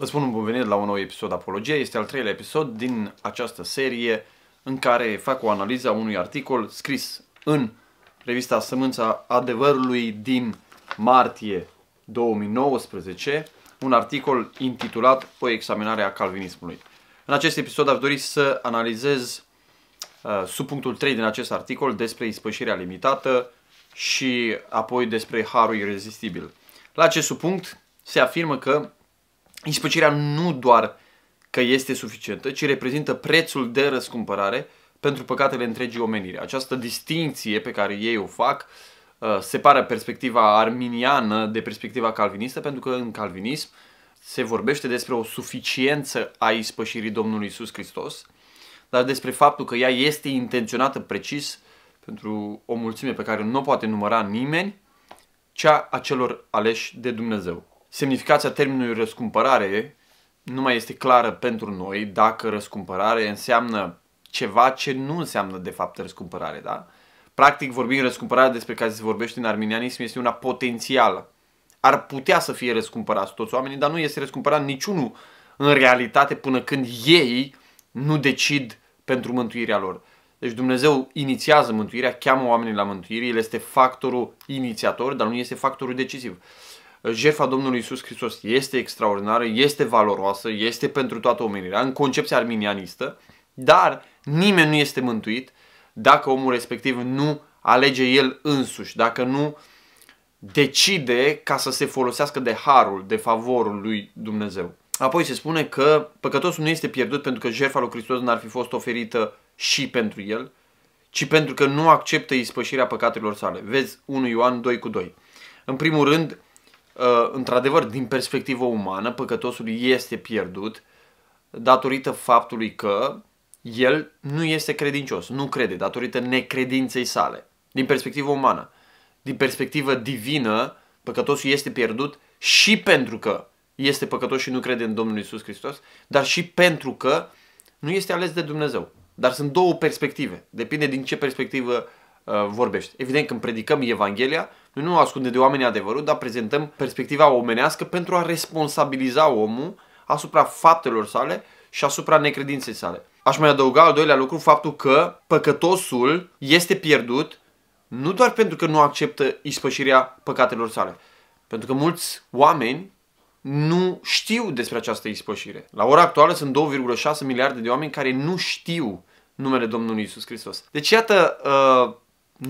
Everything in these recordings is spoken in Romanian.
Vă spun un bun venit la un nou episod Apologia, este al treilea episod din această serie în care fac o analiză a unui articol scris în revista Sămânța Adevărului din martie 2019, un articol intitulat O examinare a calvinismului. În acest episod aș dori să analizez uh, sub punctul 3 din acest articol despre ispășirea limitată și apoi despre harul irezistibil. La acest subpunct se afirmă că Ispăcirea nu doar că este suficientă, ci reprezintă prețul de răscumpărare pentru păcatele întregii omenire. Această distinție pe care ei o fac uh, separă perspectiva arminiană de perspectiva calvinistă, pentru că în calvinism se vorbește despre o suficiență a ispășirii Domnului Isus Hristos, dar despre faptul că ea este intenționată precis pentru o mulțime pe care nu o poate număra nimeni, cea a celor aleși de Dumnezeu semnificația termenului răscumpărare nu mai este clară pentru noi dacă răscumpărare înseamnă ceva ce nu înseamnă de fapt răscumpărare, da? Practic vorbim răscumpărare despre care se vorbește în arminianism este una potențială. Ar putea să fie răscumpărați toți oamenii, dar nu este răscumpărat niciunul în realitate până când ei nu decid pentru mântuirea lor. Deci Dumnezeu inițiază mântuirea, cheamă oamenii la mântuire, el este factorul inițiator, dar nu este factorul decisiv jertfa Domnului Isus Hristos este extraordinară, este valoroasă, este pentru toată omenirea, în concepția arminianistă, dar nimeni nu este mântuit dacă omul respectiv nu alege el însuși, dacă nu decide ca să se folosească de harul, de favorul lui Dumnezeu. Apoi se spune că păcătosul nu este pierdut pentru că jertfa lui Hristos n-ar fi fost oferită și pentru el, ci pentru că nu acceptă ispășirea păcatelor sale. Vezi 1 Ioan 2 cu 2. În primul rând, Uh, într-adevăr, din perspectivă umană, păcătosul este pierdut datorită faptului că el nu este credincios, nu crede, datorită necredinței sale, din perspectivă umană. Din perspectivă divină, păcătosul este pierdut și pentru că este păcătos și nu crede în Domnul Isus Hristos, dar și pentru că nu este ales de Dumnezeu. Dar sunt două perspective. Depinde din ce perspectivă uh, vorbești. Evident, când predicăm Evanghelia, noi nu ascundem de oameni adevărul, dar prezentăm perspectiva omenească pentru a responsabiliza omul asupra faptelor sale și asupra necredinței sale. Aș mai adăuga al doilea lucru faptul că păcătosul este pierdut nu doar pentru că nu acceptă ispășirea păcatelor sale, pentru că mulți oameni nu știu despre această ispășire. La ora actuală sunt 2,6 miliarde de oameni care nu știu numele Domnului Isus Hristos. Deci iată, uh,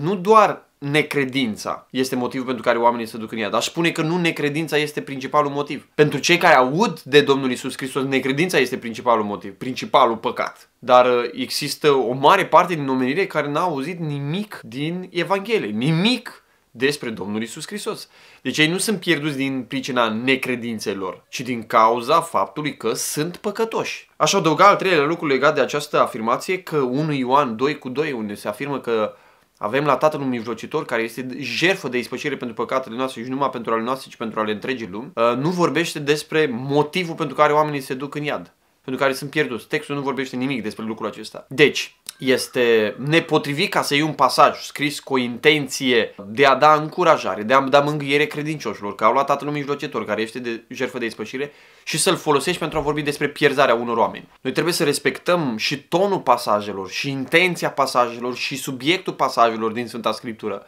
nu doar necredința este motivul pentru care oamenii se duc în iad. Aș spune că nu necredința este principalul motiv. Pentru cei care aud de Domnul Isus Hristos, necredința este principalul motiv, principalul păcat. Dar uh, există o mare parte din omenire care n-a auzit nimic din Evanghelie, nimic despre Domnul Isus Hristos. Deci ei nu sunt pierduți din pricina necredințelor, ci din cauza faptului că sunt păcătoși. Aș adăuga al treilea lucru legat de această afirmație că 1 Ioan 2 cu 2, unde se afirmă că avem la Tatăl un mijlocitor care este jertfă de ispășire pentru păcatele noastre și numai pentru ale noastre, ci pentru ale întregii lumi. Uh, nu vorbește despre motivul pentru care oamenii se duc în iad pentru care sunt pierduți. Textul nu vorbește nimic despre lucrul acesta. Deci, este nepotrivit ca să iei un pasaj scris cu o intenție de a da încurajare, de a da mângâiere credincioșilor, că au luat tatăl mijlocitor, care este de jertfă de ispășire, și să-l folosești pentru a vorbi despre pierzarea unor oameni. Noi trebuie să respectăm și tonul pasajelor, și intenția pasajelor, și subiectul pasajelor din Sfânta Scriptură.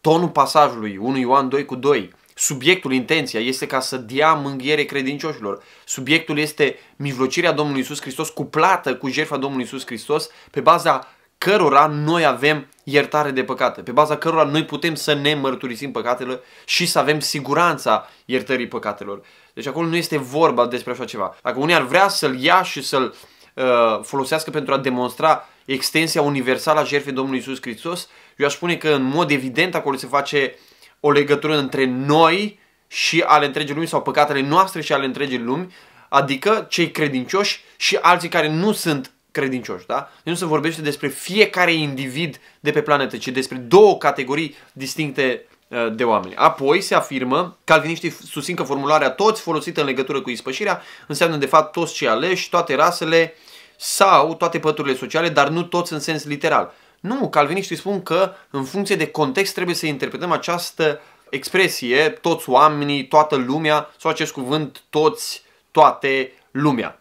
Tonul pasajului 1 Ioan 2 cu 2 Subiectul, intenția, este ca să dea mânghiere credincioșilor. Subiectul este mijlocirea Domnului Isus Hristos cuplată cu jertfa Domnului Isus Hristos pe baza cărora noi avem iertare de păcate, pe baza cărora noi putem să ne mărturisim păcatele și să avem siguranța iertării păcatelor. Deci acolo nu este vorba despre așa ceva. Dacă unii ar vrea să-l ia și să-l uh, folosească pentru a demonstra extensia universală a jertfei Domnului Isus Hristos, eu aș spune că în mod evident acolo se face o legătură între noi și ale întregii lumi sau păcatele noastre și ale întregii lumi, adică cei credincioși și alții care nu sunt credincioși, da? Deci nu se vorbește despre fiecare individ de pe planetă, ci despre două categorii distincte uh, de oameni. Apoi se afirmă, calviniștii susțin că formularea toți folosită în legătură cu ispășirea înseamnă de fapt toți cei aleși, toate rasele sau toate păturile sociale, dar nu toți în sens literal. Nu, calviniștii spun că în funcție de context trebuie să interpretăm această expresie, toți oamenii, toată lumea, sau acest cuvânt, toți, toate lumea.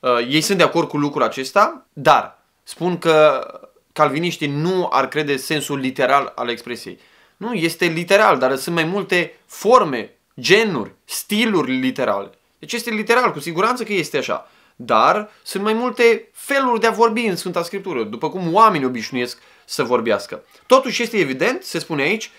Uh, ei sunt de acord cu lucrul acesta, dar spun că calviniștii nu ar crede sensul literal al expresiei. Nu, este literal, dar sunt mai multe forme, genuri, stiluri literale. Deci este literal, cu siguranță că este așa. Dar sunt mai multe feluri de a vorbi în Sfânta Scriptură, după cum oamenii obișnuiesc să vorbească. Totuși este evident, se spune aici,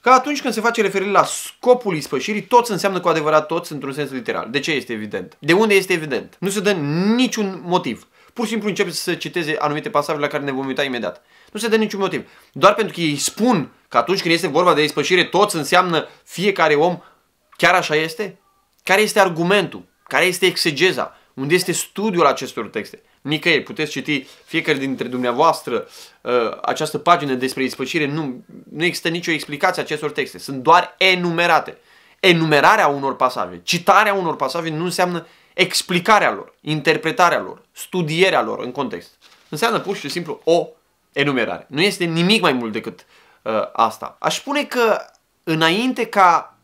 că atunci când se face referire la scopul ispășirii, toți înseamnă cu adevărat toți într-un sens literal. De ce este evident? De unde este evident? Nu se dă niciun motiv. Pur și simplu începe să citeze anumite pasaje la care ne vom uita imediat. Nu se dă niciun motiv. Doar pentru că ei spun că atunci când este vorba de ispășire, toți înseamnă fiecare om, chiar așa este? Care este argumentul? Care este exegeza? Unde este studiul acestor texte? Nicăieri, puteți citi fiecare dintre dumneavoastră uh, această pagină despre ispășire, nu, nu există nicio explicație a acestor texte, sunt doar enumerate. Enumerarea unor pasaje, citarea unor pasaje nu înseamnă explicarea lor, interpretarea lor, studierea lor în context. Înseamnă pur și simplu o enumerare. Nu este nimic mai mult decât uh, asta. Aș spune că înainte ca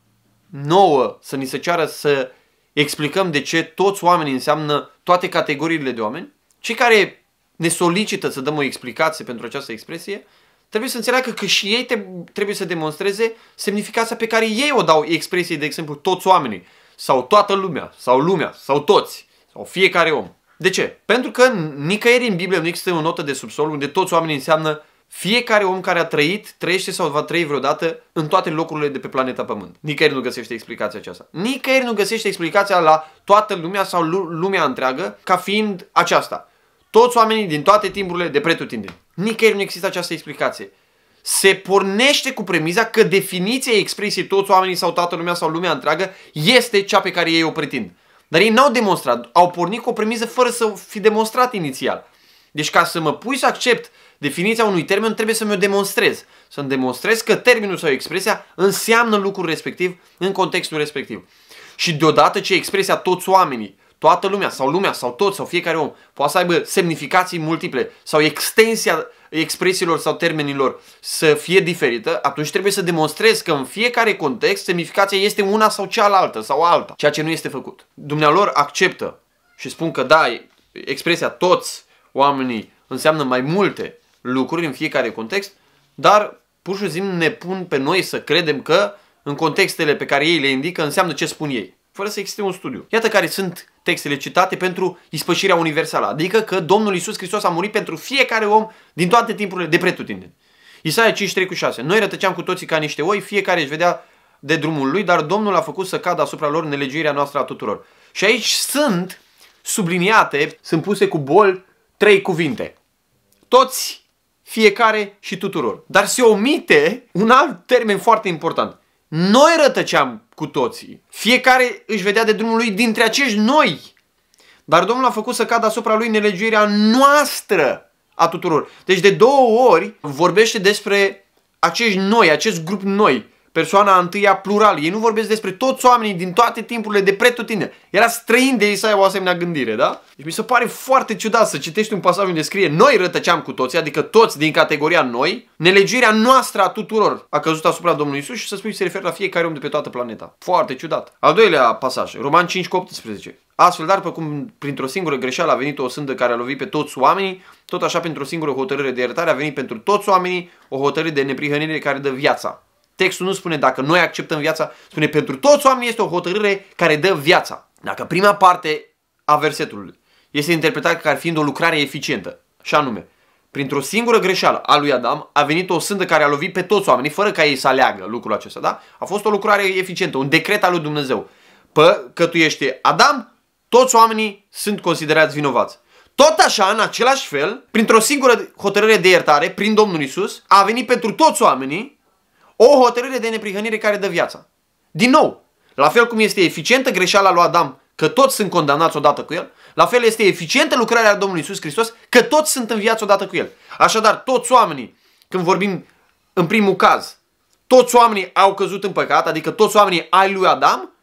nouă să ni se ceară să explicăm de ce toți oamenii înseamnă toate categoriile de oameni, cei care ne solicită să dăm o explicație pentru această expresie, trebuie să înțeleagă că și ei te, trebuie să demonstreze semnificația pe care ei o dau expresiei, de exemplu, toți oamenii, sau toată lumea, sau lumea, sau toți, sau fiecare om. De ce? Pentru că nicăieri în Biblie nu există o notă de subsol unde toți oamenii înseamnă fiecare om care a trăit, trăiește sau va trăi vreodată în toate locurile de pe planeta Pământ. Nicăieri nu găsește explicația aceasta. Nicăieri nu găsește explicația la toată lumea sau lumea întreagă ca fiind aceasta. Toți oamenii din toate timpurile de pretutindeni. Nicăieri nu există această explicație. Se pornește cu premiza că definiția expresiei toți oamenii sau toată lumea sau lumea întreagă este cea pe care ei o pretind. Dar ei n-au demonstrat, au pornit cu o premiză fără să fi demonstrat inițial. Deci ca să mă pui să accept definiția unui termen trebuie să mi-o demonstrez. Să-mi demonstrez că termenul sau expresia înseamnă lucrul respectiv în contextul respectiv. Și deodată ce expresia toți oamenii, toată lumea sau lumea sau toți sau fiecare om poate să aibă semnificații multiple sau extensia expresiilor sau termenilor să fie diferită, atunci trebuie să demonstrez că în fiecare context semnificația este una sau cealaltă sau alta, ceea ce nu este făcut. Dumnealor acceptă și spun că da, expresia toți oamenii înseamnă mai multe lucruri în fiecare context, dar pur și simplu ne pun pe noi să credem că în contextele pe care ei le indică înseamnă ce spun ei, fără să existe un studiu. Iată care sunt textele citate pentru ispășirea universală, adică că Domnul Isus Hristos a murit pentru fiecare om din toate timpurile de pretutindeni. Isaia 53 cu 6. Noi rătăceam cu toții ca niște oi, fiecare își vedea de drumul lui, dar Domnul a făcut să cadă asupra lor nelegiuirea noastră a tuturor. Și aici sunt subliniate, sunt puse cu bol trei cuvinte. Toți fiecare și tuturor. Dar se omite un alt termen foarte important. Noi rătăceam cu toții. Fiecare își vedea de drumul lui dintre acești noi. Dar Domnul a făcut să cadă asupra lui nelegiuirea noastră a tuturor. Deci de două ori vorbește despre acești noi, acest grup noi persoana întâia plural. Ei nu vorbesc despre toți oamenii din toate timpurile de pretutine. Era străin de ei să ai o asemenea gândire, da? Deci mi se pare foarte ciudat să citești un pasaj unde scrie noi rătăceam cu toți", adică toți din categoria noi, nelegirea noastră a tuturor a căzut asupra Domnului Isus și să spui se referă la fiecare om de pe toată planeta. Foarte ciudat. Al doilea pasaj, Roman 5 cu 18. Astfel, dar, pe cum printr-o singură greșeală a venit o sândă care a lovit pe toți oamenii, tot așa, printr-o singură hotărâre de iertare a venit pentru toți oamenii o hotărâre de neprihănire care dă viața. Textul nu spune dacă noi acceptăm viața, spune pentru toți oamenii este o hotărâre care dă viața. Dacă prima parte a versetului este interpretată ca fiind o lucrare eficientă, și anume, printr-o singură greșeală a lui Adam a venit o sândă care a lovit pe toți oamenii fără ca ei să aleagă lucrul acesta, da? A fost o lucrare eficientă, un decret al lui Dumnezeu. Pă, că tu ești Adam, toți oamenii sunt considerați vinovați. Tot așa, în același fel, printr-o singură hotărâre de iertare, prin Domnul Isus, a venit pentru toți oamenii o hotărâre de neprihănire care dă viața. Din nou, la fel cum este eficientă greșeala lui Adam, că toți sunt condamnați odată cu el, la fel este eficientă lucrarea Domnului Iisus Hristos, că toți sunt în viață odată cu el. Așadar, toți oamenii, când vorbim în primul caz, toți oamenii au căzut în păcat, adică toți oamenii ai lui Adam,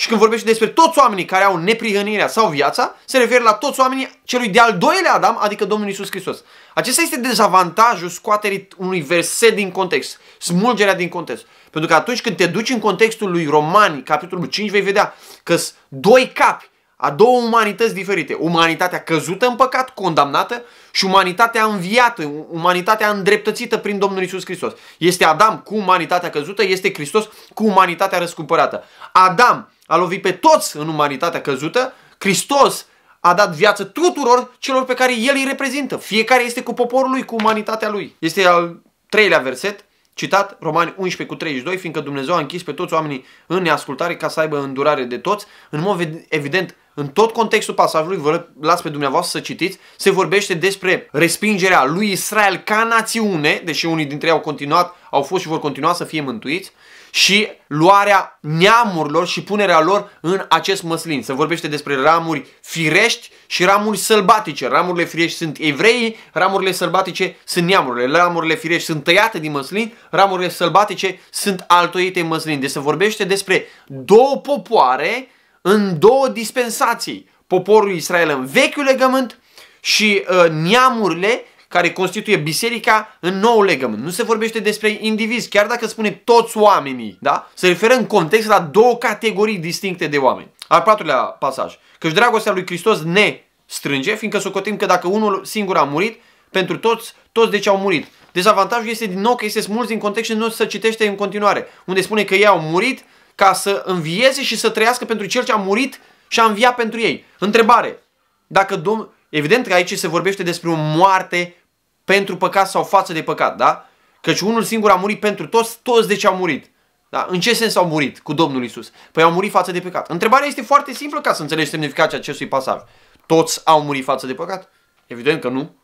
și când vorbește despre toți oamenii care au neprihănirea sau viața, se referă la toți oamenii celui de-al doilea Adam, adică Domnul Isus Hristos. Acesta este dezavantajul scoaterii unui verset din context, smulgerea din context. Pentru că atunci când te duci în contextul lui Romani, capitolul 5, vei vedea că sunt doi capi a două umanități diferite. Umanitatea căzută în păcat, condamnată și umanitatea înviată, umanitatea îndreptățită prin Domnul Isus Hristos. Este Adam cu umanitatea căzută, este Hristos cu umanitatea răscumpărată. Adam a lovit pe toți în umanitatea căzută, Hristos a dat viață tuturor celor pe care El îi reprezintă. Fiecare este cu poporul lui, cu umanitatea lui. Este al treilea verset, citat Romani 11 cu 32, fiindcă Dumnezeu a închis pe toți oamenii în neascultare ca să aibă îndurare de toți. În mod evident, în tot contextul pasajului, vă las pe dumneavoastră să citiți, se vorbește despre respingerea lui Israel ca națiune, deși unii dintre ei au continuat, au fost și vor continua să fie mântuiți, și luarea neamurilor și punerea lor în acest măslin. Se vorbește despre ramuri firești și ramuri sălbatice. Ramurile firești sunt evreii, ramurile sălbatice sunt neamurile. Ramurile firești sunt tăiate din măslin, ramurile sălbatice sunt altoite în măslin. Deci se vorbește despre două popoare în două dispensații. Poporul Israel în vechiul legământ și uh, neamurile care constituie biserica în nou legământ. Nu se vorbește despre indivizi, chiar dacă spune toți oamenii, da? Se referă în context la două categorii distincte de oameni. Al patrulea pasaj. Căci dragostea lui Hristos ne strânge, fiindcă socotim că dacă unul singur a murit, pentru toți, toți deci au murit. Dezavantajul este din nou că este mulți din și nu să citește în continuare, unde spune că ei au murit ca să învieze și să trăiască pentru cel ce a murit și a înviat pentru ei. Întrebare. Dacă Domnul Evident că aici se vorbește despre o moarte pentru păcat sau față de păcat, da? Căci unul singur a murit pentru toți, toți de deci ce au murit. Da? În ce sens au murit cu Domnul Isus? Păi au murit față de păcat. Întrebarea este foarte simplă ca să înțelegi semnificația acestui pasaj. Toți au murit față de păcat? Evident că nu.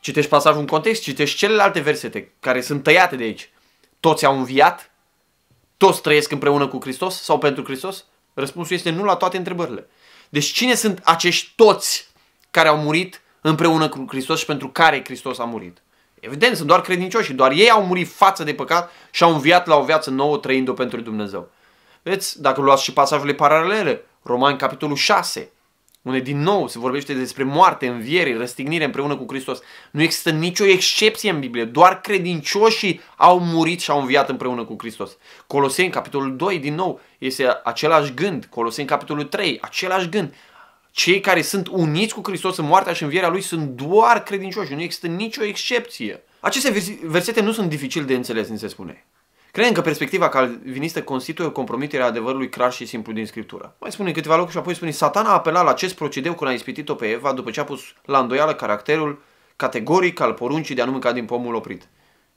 Citești pasajul în context, citești celelalte versete care sunt tăiate de aici. Toți au înviat? Toți trăiesc împreună cu Hristos sau pentru Hristos? Răspunsul este nu la toate întrebările. Deci cine sunt acești toți care au murit împreună cu Hristos și pentru care Hristos a murit. Evident, sunt doar credincioși, doar ei au murit față de păcat și au înviat la o viață nouă trăind-o pentru Dumnezeu. Vedeți, dacă luați și pasajele paralele, Romani capitolul 6, unde din nou se vorbește despre moarte, înviere, răstignire împreună cu Hristos. Nu există nicio excepție în Biblie, doar credincioșii au murit și au înviat împreună cu Hristos. Coloseni capitolul 2, din nou, este același gând. Coloseni capitolul 3, același gând. Cei care sunt uniți cu Hristos în moartea și învierea Lui sunt doar credincioși, nu există nicio excepție. Aceste versete nu sunt dificil de înțeles, ni se spune. Credem că perspectiva calvinistă constituie o compromitere a adevărului clar și simplu din Scriptură. Mai spune câteva lucruri și apoi spune Satan a apelat la acest procedeu când a ispitit-o pe Eva după ce a pus la îndoială caracterul categoric al poruncii de a nu mânca din pomul oprit.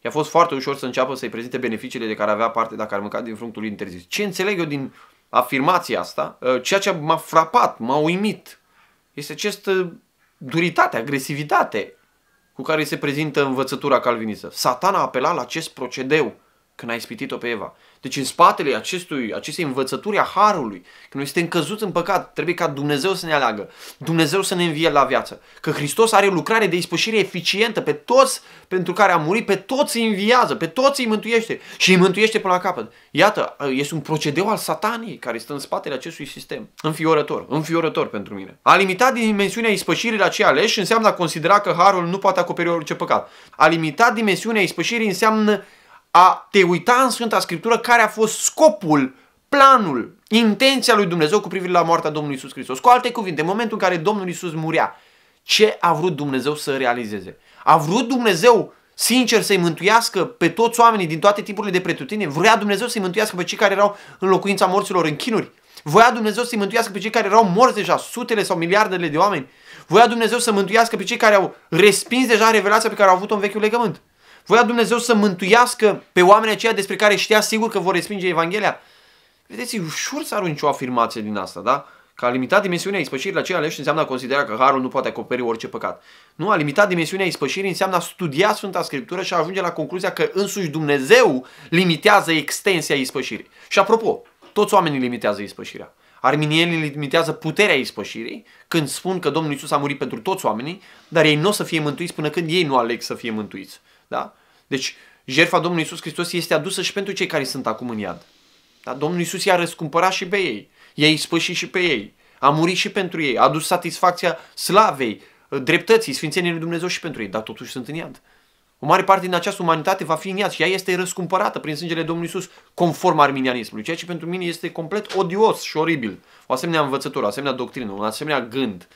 I-a fost foarte ușor să înceapă să-i prezinte beneficiile de care avea parte dacă ar mânca din fructul interzis. Ce înțeleg eu din afirmația asta, uh, ceea ce m-a frapat, m-a uimit, este această uh, duritate, agresivitate cu care se prezintă învățătura calvinistă. Satan a apelat la acest procedeu când a ispitit-o pe Eva. Deci în spatele acestui, acestei învățături a Harului, când noi suntem căzuți în păcat, trebuie ca Dumnezeu să ne aleagă, Dumnezeu să ne învie la viață. Că Hristos are o lucrare de ispășire eficientă pe toți pentru care a murit, pe toți îi înviază, pe toți îi mântuiește și îi mântuiește până la capăt. Iată, este un procedeu al satanii care stă în spatele acestui sistem. Înfiorător, înfiorător pentru mine. A limitat dimensiunea ispășirii la cei aleși înseamnă a considera că Harul nu poate acoperi orice păcat. A limitat dimensiunea ispășirii înseamnă a te uita în Sfânta Scriptură care a fost scopul, planul, intenția lui Dumnezeu cu privire la moartea Domnului Isus Hristos. Cu alte cuvinte, în momentul în care Domnul Isus murea, ce a vrut Dumnezeu să realizeze? A vrut Dumnezeu sincer să-i mântuiască pe toți oamenii din toate tipurile de pretutine? Vrea Dumnezeu să-i mântuiască pe cei care erau în locuința morților în chinuri? Voia Dumnezeu să-i mântuiască pe cei care erau morți deja, sutele sau miliardele de oameni? Voia Dumnezeu să mântuiască pe cei care au respins deja revelația pe care au avut-o în vechiul legământ? Voia Dumnezeu să mântuiască pe oamenii aceia despre care știa sigur că vor respinge Evanghelia. Vedeți, e ușor să arunci o afirmație din asta, da? Că a limitat dimensiunea ispășirii la cei aleși înseamnă a considera că harul nu poate acoperi orice păcat. Nu, a limitat dimensiunea ispășirii înseamnă a studia Sfânta Scriptură și a ajunge la concluzia că însuși Dumnezeu limitează extensia ispășirii. Și apropo, toți oamenii limitează ispășirea. Arminienii limitează puterea ispășirii când spun că Domnul Isus a murit pentru toți oamenii, dar ei nu o să fie mântuiți până când ei nu aleg să fie mântuiți. Da? Deci, jertfa Domnului Isus Hristos este adusă și pentru cei care sunt acum în iad. Da? Domnul Isus i-a răscumpărat și pe ei. I-a ispășit și pe ei. A murit și pentru ei. A adus satisfacția slavei, uh, dreptății, sfințeniei lui Dumnezeu și pentru ei. Dar totuși sunt în iad. O mare parte din această umanitate va fi în iad și ea este răscumpărată prin sângele Domnului Isus, conform arminianismului, ceea ce pentru mine este complet odios și oribil. O asemenea învățătură, o asemenea doctrină, un asemenea gând.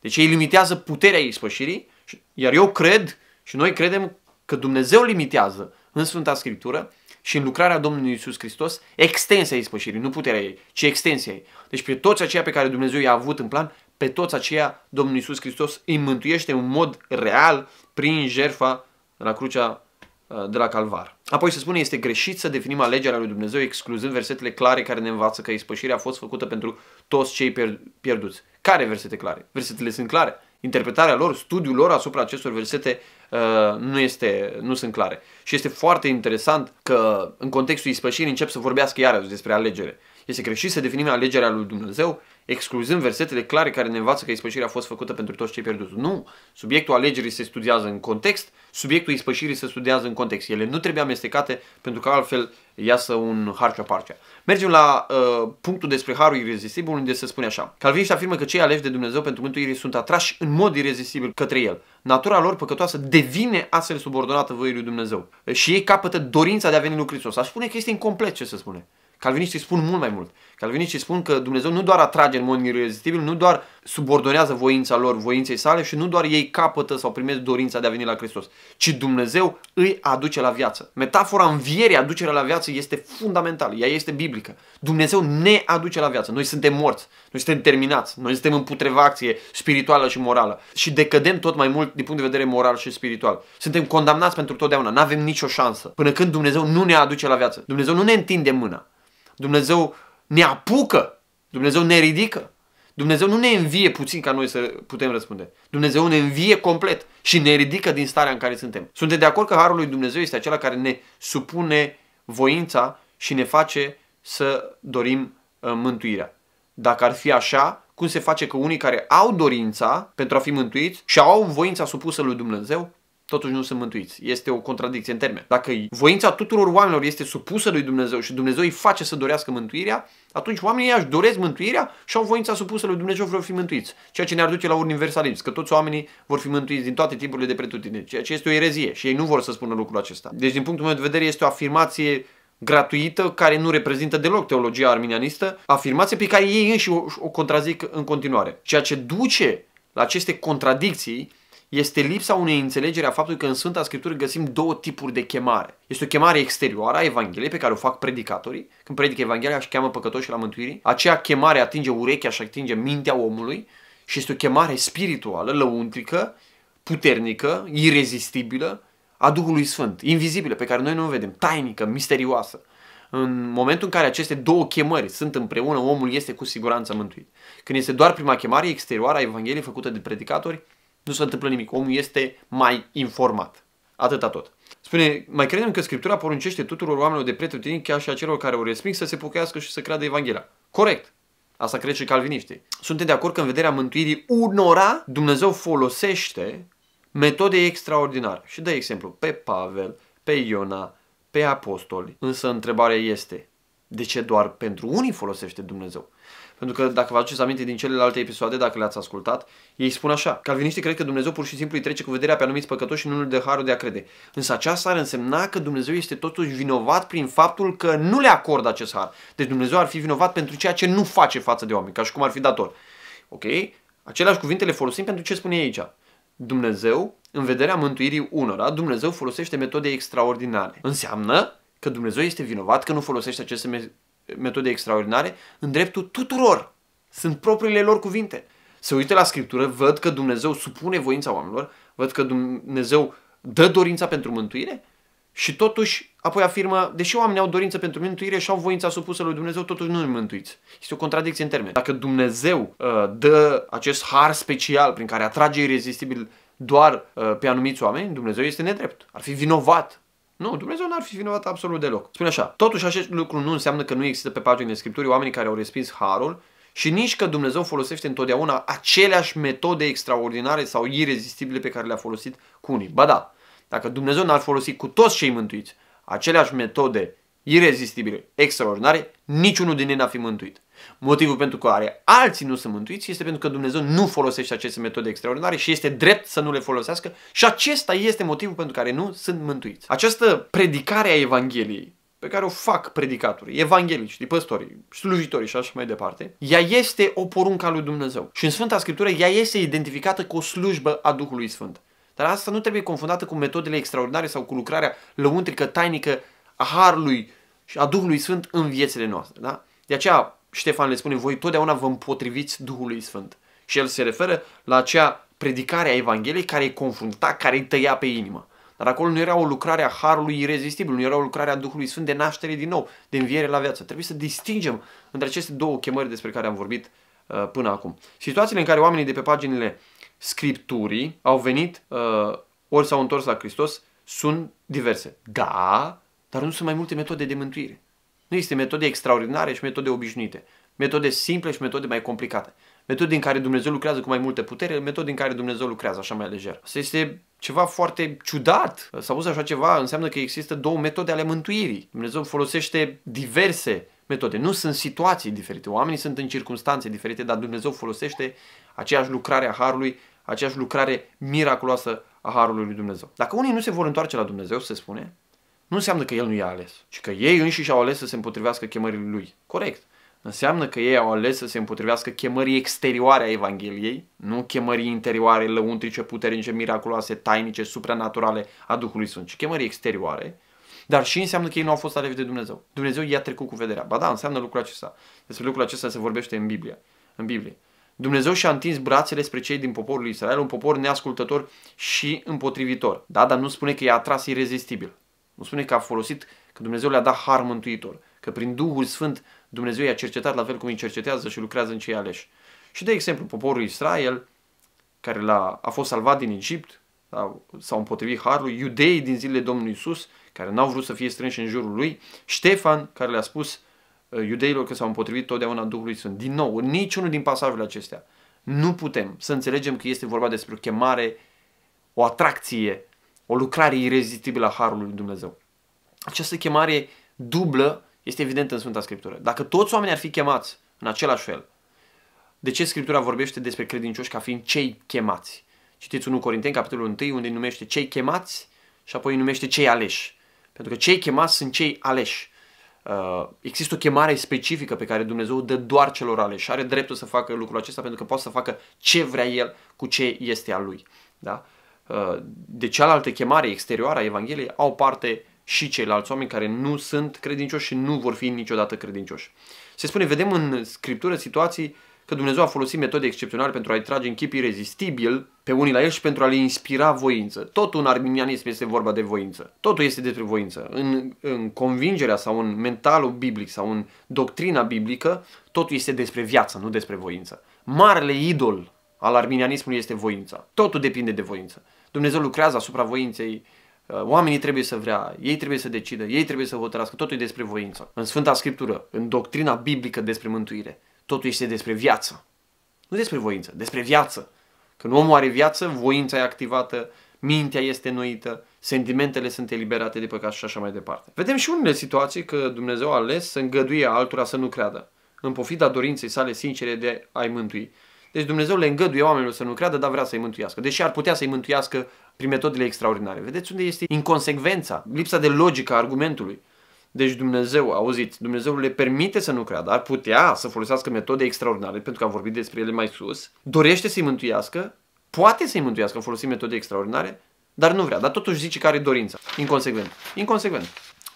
Deci ei limitează puterea ispășirii, iar eu cred și noi credem că Dumnezeu limitează în Sfânta Scriptură și în lucrarea Domnului Isus Hristos extensia ispășirii, nu puterea ei, ci extensia ei. Deci pe toți aceia pe care Dumnezeu i-a avut în plan, pe toți aceia Domnul Isus Hristos îi mântuiește în mod real prin jerfa la crucea uh, de la Calvar. Apoi se spune, este greșit să definim alegerea lui Dumnezeu excluzând versetele clare care ne învață că ispășirea a fost făcută pentru toți cei pierduți. Care versete clare? Versetele sunt clare. Interpretarea lor, studiul lor asupra acestor versete Uh, nu, este, nu sunt clare. Și este foarte interesant că în contextul ispășirii încep să vorbească iarăși despre alegere. Este greșit să definim alegerea lui Dumnezeu excluzând versetele clare care ne învață că ispășirea a fost făcută pentru toți cei pierduți. Nu! Subiectul alegerii se studiază în context, subiectul ispășirii se studiază în context. Ele nu trebuie amestecate pentru că altfel iasă un harcea-parcea. Mergem la uh, punctul despre harul irezistibil unde se spune așa. Calviniști afirmă că cei aleși de Dumnezeu pentru mântuire sunt atrași în mod irezistibil către el. Natura lor păcătoasă devine astfel subordonată voii lui Dumnezeu și ei capătă dorința de a veni lui Hristos. Aș spune că este incomplet ce se spune. Calviniștii spun mult mai mult. Calviniștii spun că Dumnezeu nu doar atrage în mod irezistibil, nu doar subordonează voința lor voinței sale și nu doar ei capătă sau primesc dorința de a veni la Hristos, ci Dumnezeu îi aduce la viață. Metafora învierii, aducerea la viață, este fundamentală, ea este biblică. Dumnezeu ne aduce la viață. Noi suntem morți, noi suntem terminați, noi suntem în putrevacție spirituală și morală și decădem tot mai mult din punct de vedere moral și spiritual. Suntem condamnați pentru totdeauna, nu avem nicio șansă până când Dumnezeu nu ne aduce la viață. Dumnezeu nu ne întinde mâna. Dumnezeu ne apucă, Dumnezeu ne ridică. Dumnezeu nu ne învie puțin ca noi să putem răspunde. Dumnezeu ne învie complet și ne ridică din starea în care suntem. Suntem de acord că harul lui Dumnezeu este acela care ne supune voința și ne face să dorim uh, mântuirea. Dacă ar fi așa, cum se face că unii care au dorința pentru a fi mântuiți și au voința supusă lui Dumnezeu, totuși nu sunt mântuiți. Este o contradicție în termen. Dacă voința tuturor oamenilor este supusă lui Dumnezeu și Dumnezeu îi face să dorească mântuirea, atunci oamenii își doresc mântuirea și au voința supusă lui Dumnezeu vor fi mântuiți. Ceea ce ne-ar duce la universalism, că toți oamenii vor fi mântuiți din toate timpurile de pretutine, ceea ce este o erezie și ei nu vor să spună lucrul acesta. Deci, din punctul meu de vedere, este o afirmație gratuită, care nu reprezintă deloc teologia arminianistă, afirmație pe care ei înși o, o contrazic în continuare. Ceea ce duce la aceste contradicții este lipsa unei înțelegeri a faptului că în Sfânta Scriptură găsim două tipuri de chemare. Este o chemare exterioară a Evangheliei pe care o fac predicatorii, când predică Evanghelia și cheamă păcătoșii la mântuirii. Aceea chemare atinge urechea și atinge mintea omului și este o chemare spirituală, lăuntrică, puternică, irezistibilă a Duhului Sfânt, invizibilă, pe care noi nu o vedem, tainică, misterioasă. În momentul în care aceste două chemări sunt împreună, omul este cu siguranță mântuit. Când este doar prima chemare exterioară a Evangheliei făcută de predicatori, nu se întâmplă nimic. Omul este mai informat. Atâta tot. Spune, mai credem că Scriptura poruncește tuturor oamenilor de pretutini, chiar și a celor care o resping, să se pochească și să creadă Evanghelia. Corect. Asta cred și calviniștii. Suntem de acord că în vederea mântuirii unora, Dumnezeu folosește metode extraordinare. Și dă exemplu pe Pavel, pe Iona, pe apostoli. Însă întrebarea este, de ce doar pentru unii folosește Dumnezeu? Pentru că dacă vă aduceți aminte din celelalte episoade, dacă le-ați ascultat, ei spun așa. Calviniștii cred că Dumnezeu pur și simplu îi trece cu vederea pe anumiți păcătoși și nu le dă harul de a crede. Însă aceasta ar însemna că Dumnezeu este totuși vinovat prin faptul că nu le acordă acest har. Deci Dumnezeu ar fi vinovat pentru ceea ce nu face față de oameni, ca și cum ar fi dator. Ok? Aceleași cuvinte le folosim pentru ce spune aici. Dumnezeu, în vederea mântuirii unora, Dumnezeu folosește metode extraordinare. Înseamnă că Dumnezeu este vinovat că nu folosește aceste metode extraordinare, în dreptul tuturor. Sunt propriile lor cuvinte. Se uită la Scriptură, văd că Dumnezeu supune voința oamenilor, văd că Dumnezeu dă dorința pentru mântuire și totuși apoi afirmă, deși oamenii au dorință pentru mântuire și au voința supusă lui Dumnezeu, totuși nu îi mântuiți. Este o contradicție în termeni. Dacă Dumnezeu uh, dă acest har special prin care atrage irezistibil doar uh, pe anumiți oameni, Dumnezeu este nedrept. Ar fi vinovat nu, Dumnezeu n-ar fi vinovat absolut deloc. Spune așa, totuși acest lucru nu înseamnă că nu există pe paginile Scripturii oamenii care au respins harul și nici că Dumnezeu folosește întotdeauna aceleași metode extraordinare sau irezistibile pe care le-a folosit cu unii. Ba da, dacă Dumnezeu n-ar folosi cu toți cei mântuiți aceleași metode irezistibile, extraordinare, niciunul din ei n ar fi mântuit. Motivul pentru care alții nu sunt mântuiți este pentru că Dumnezeu nu folosește aceste metode extraordinare și este drept să nu le folosească și acesta este motivul pentru care nu sunt mântuiți. Această predicare a Evangheliei pe care o fac predicatorii, evanghelici, păstorii, slujitorii și așa mai departe, ea este o poruncă a lui Dumnezeu. Și în Sfânta Scriptură ea este identificată cu o slujbă a Duhului Sfânt. Dar asta nu trebuie confundată cu metodele extraordinare sau cu lucrarea lăuntrică, tainică a Harului și a Duhului Sfânt în viețile noastre. Da? De aceea, Ștefan le spune, voi totdeauna vă împotriviți Duhului Sfânt. Și el se referă la acea predicare a Evangheliei care îi confrunta, care îi tăia pe inimă. Dar acolo nu era o lucrare a Harului irezistibil, nu era o lucrare a Duhului Sfânt de naștere din nou, de înviere la viață. Trebuie să distingem între aceste două chemări despre care am vorbit uh, până acum. Situațiile în care oamenii de pe paginile Scripturii au venit uh, ori s-au întors la Hristos sunt diverse. Da, dar nu sunt mai multe metode de mântuire. Nu există metode extraordinare și metode obișnuite. Metode simple și metode mai complicate. Metode în care Dumnezeu lucrează cu mai multe putere, metode în care Dumnezeu lucrează așa mai lejer. Asta este ceva foarte ciudat. Să auzi așa ceva înseamnă că există două metode ale mântuirii. Dumnezeu folosește diverse metode. Nu sunt situații diferite. Oamenii sunt în circunstanțe diferite, dar Dumnezeu folosește aceeași lucrare a Harului, aceeași lucrare miraculoasă a Harului lui Dumnezeu. Dacă unii nu se vor întoarce la Dumnezeu, se spune, nu înseamnă că el nu i-a ales, ci că ei înșiși au ales să se împotrivească chemării lui. Corect. Înseamnă că ei au ales să se împotrivească chemării exterioare a Evangheliei, nu chemării interioare, lăuntrice, puternice, miraculoase, tainice, supranaturale a Duhului Sfânt, ci chemării exterioare, dar și înseamnă că ei nu au fost aleși de Dumnezeu. Dumnezeu i-a trecut cu vederea. Ba da, înseamnă lucrul acesta. Despre lucrul acesta se vorbește în Biblie. În Biblie. Dumnezeu și-a întins brațele spre cei din poporul Israel, un popor neascultător și împotrivitor. Da, dar nu spune că i-a atras irezistibil. Nu spune că a folosit, că Dumnezeu le-a dat har mântuitor, că prin Duhul Sfânt Dumnezeu i-a cercetat la fel cum îi cercetează și lucrează în cei aleși. Și de exemplu, poporul Israel, care l-a, a fost salvat din Egipt, da, s-au împotrivit harului, iudeii din zilele Domnului Isus, care n-au vrut să fie strânși în jurul lui, Ștefan, care le-a spus uh, iudeilor că s-au împotrivit totdeauna Duhului Sfânt. Din nou, niciunul din pasajele acestea. Nu putem să înțelegem că este vorba despre o chemare, o atracție o lucrare irezistibilă a Harului lui Dumnezeu. Această chemare dublă este evidentă în Sfânta Scriptură. Dacă toți oamenii ar fi chemați în același fel, de ce Scriptura vorbește despre credincioși ca fiind cei chemați? Citiți 1 Corinteni, capitolul 1, unde îi numește cei chemați și apoi îi numește cei aleși. Pentru că cei chemați sunt cei aleși. Uh, există o chemare specifică pe care Dumnezeu o dă doar celor aleși. Are dreptul să facă lucrul acesta pentru că poate să facă ce vrea El cu ce este al Lui. Da? Uh, de cealaltă chemare exterioară a Evangheliei au parte și ceilalți oameni care nu sunt credincioși și nu vor fi niciodată credincioși. Se spune, vedem în Scriptură situații că Dumnezeu a folosit metode excepționale pentru a-i trage în chip irezistibil pe unii la el și pentru a le inspira voință. Tot un arminianism este vorba de voință. Totul este despre voință. În, în convingerea sau în mentalul biblic sau în doctrina biblică, totul este despre viață, nu despre voință. Marele idol al arminianismului este voința. Totul depinde de voință. Dumnezeu lucrează asupra voinței, uh, oamenii trebuie să vrea, ei trebuie să decidă, ei trebuie să hotărască, totul e despre voință. În Sfânta Scriptură, în doctrina biblică despre mântuire, totul este despre viață. Nu despre voință, despre viață. Când omul are viață, voința e activată, mintea este noită, sentimentele sunt eliberate de păcat și așa mai departe. Vedem și unele situații că Dumnezeu a ales să îngăduie altora să nu creadă, în pofida dorinței sale sincere de a-i mântui. Deci Dumnezeu le îngăduie oamenilor să nu creadă, dar vrea să-i mântuiască. Deși ar putea să-i mântuiască prin metodele extraordinare. Vedeți unde este inconsecvența, lipsa de logică a argumentului. Deci Dumnezeu, auziți, Dumnezeu le permite să nu creadă, ar putea să folosească metode extraordinare, pentru că am vorbit despre ele mai sus, dorește să-i mântuiască, poate să-i mântuiască folosind metode extraordinare, dar nu vrea, dar totuși zice că are dorința. Inconsecvent. Inconsecvent.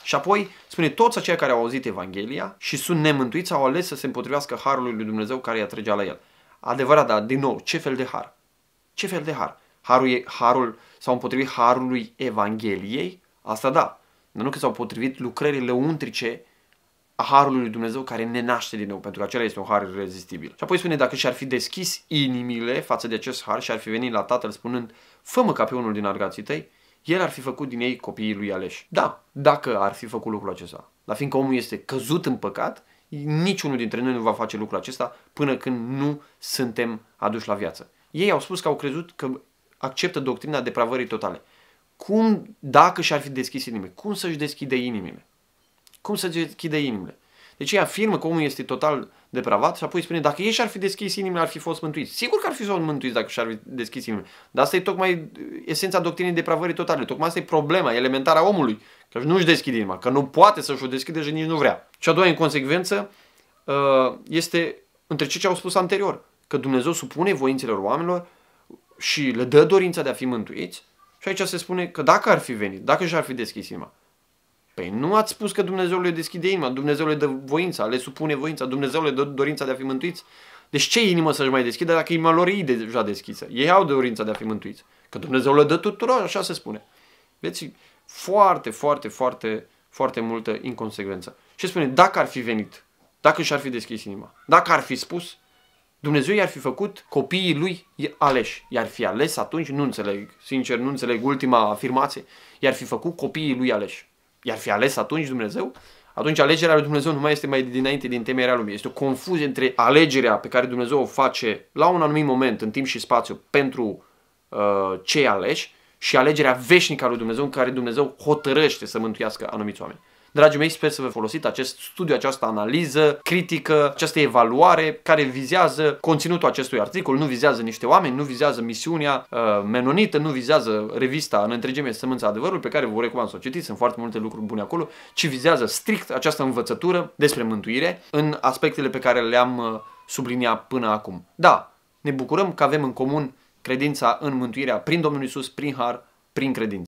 Și apoi spune toți aceia care au auzit Evanghelia și sunt nemântuiți au ales să se împotrivească harului lui Dumnezeu care i-a la el. Adevărat, dar din nou, ce fel de har? Ce fel de har? Harul, e, harul s-au împotrivit harului Evangheliei? Asta da. Dar nu că s-au potrivit lucrările untrice a harului lui Dumnezeu care ne naște din nou, pentru că acela este un har irezistibil. Și apoi spune, dacă și-ar fi deschis inimile față de acest har și ar fi venit la tatăl spunând, fă ca pe unul din argații tăi, el ar fi făcut din ei copiii lui aleși. Da, dacă ar fi făcut lucrul acesta. Dar fiindcă omul este căzut în păcat, Niciunul dintre noi nu va face lucrul acesta până când nu suntem aduși la viață. Ei au spus că au crezut că acceptă doctrina depravării totale. Cum, dacă și-ar fi deschis inimile, cum să-și deschide inimile? Cum să-și deschide inimile? Deci ei afirmă că omul este total depravat și apoi spune, dacă ei și-ar fi deschis inimile, ar fi fost mântuiți. Sigur că ar fi fost mântuiți dacă și-ar fi deschis inimile. Dar asta e tocmai esența doctrinei depravării totale. Tocmai asta e problema elementară a omului. Că nu-și deschide inima, că nu poate să-și o deschide și nici nu vrea. Cea a doua inconsecvență uh, este între ce ce au spus anterior, că Dumnezeu supune voințelor oamenilor și le dă dorința de a fi mântuiți și aici se spune că dacă ar fi venit, dacă și-ar fi deschis inima, Păi nu ați spus că Dumnezeu le deschide inima, Dumnezeu le dă voința, le supune voința, Dumnezeu le dă dorința de a fi mântuiți. Deci ce inimă să-și mai deschide dacă inima lor e deja deschisă? Ei au dorința de a fi mântuiți. Că Dumnezeu le dă tuturor, așa se spune. vezi foarte, foarte, foarte, foarte multă inconsecvență. Și spune, dacă ar fi venit, dacă și-ar fi deschis inima, dacă ar fi spus, Dumnezeu i-ar fi făcut copiii lui aleși. I-ar fi ales atunci, nu înțeleg, sincer, nu înțeleg ultima afirmație, i-ar fi făcut copiii lui aleși. I-ar fi ales atunci Dumnezeu? Atunci alegerea lui Dumnezeu nu mai este mai dinainte din temerea lumii. Este o confuzie între alegerea pe care Dumnezeu o face la un anumit moment, în timp și spațiu, pentru uh, cei aleși și alegerea veșnică a lui Dumnezeu în care Dumnezeu hotărăște să mântuiască anumiți oameni. Dragii mei, sper să vă folosit acest studiu, această analiză critică, această evaluare care vizează conținutul acestui articol, nu vizează niște oameni, nu vizează misiunea uh, menonită, nu vizează revista în întregime Sămânța Adevărului, pe care vă recomand să o citiți, sunt foarte multe lucruri bune acolo, ci vizează strict această învățătură despre mântuire în aspectele pe care le-am uh, subliniat până acum. Da, ne bucurăm că avem în comun credința în mântuirea prin Domnul Isus, prin har, prin credință.